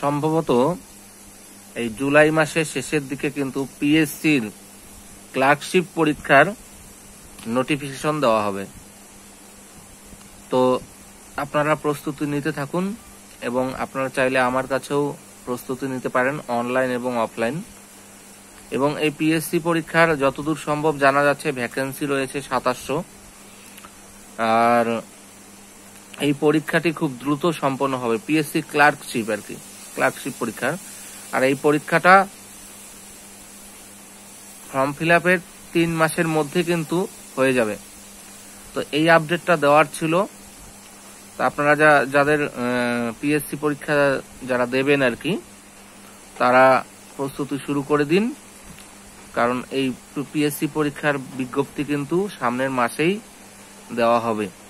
সম্ভবত এই জুলাই মাসের শেষের দিকে কিন্তু পিএসসির ক্লার্কশিপ পরীক্ষার নোটিফিকেশন দেওয়া হবে তো আপনারা প্রস্তুতি নিতে থাকুন এবং আপনারা চাইলে আমার কাছেও প্রস্তুতি নিতে পারেন অনলাইন এবং অফলাইন এবং এই পিএসসি পরীক্ষার যতদূর সম্ভব জানা যাচ্ছে ভ্যাকেন্সি রয়েছে সাতাশশো আর এই পরীক্ষাটি খুব দ্রুত সম্পন্ন হবে পিএসসি ক্লার্কশিপ আর কি ক্লার্কশিপ পরীক্ষার আর এই পরীক্ষাটা ফর্ম ফিল আপের তিন মাসের মধ্যে কিন্তু হয়ে যাবে তো এই আপডেটটা দেওয়ার ছিল তো আপনারা যা যাদের পিএসসি পরীক্ষা যারা দেবেন আর কি তারা প্রস্তুতি শুরু করে দিন কারণ এই পিএসসি পরীক্ষার বিজ্ঞপ্তি কিন্তু সামনের মাসেই দেওয়া হবে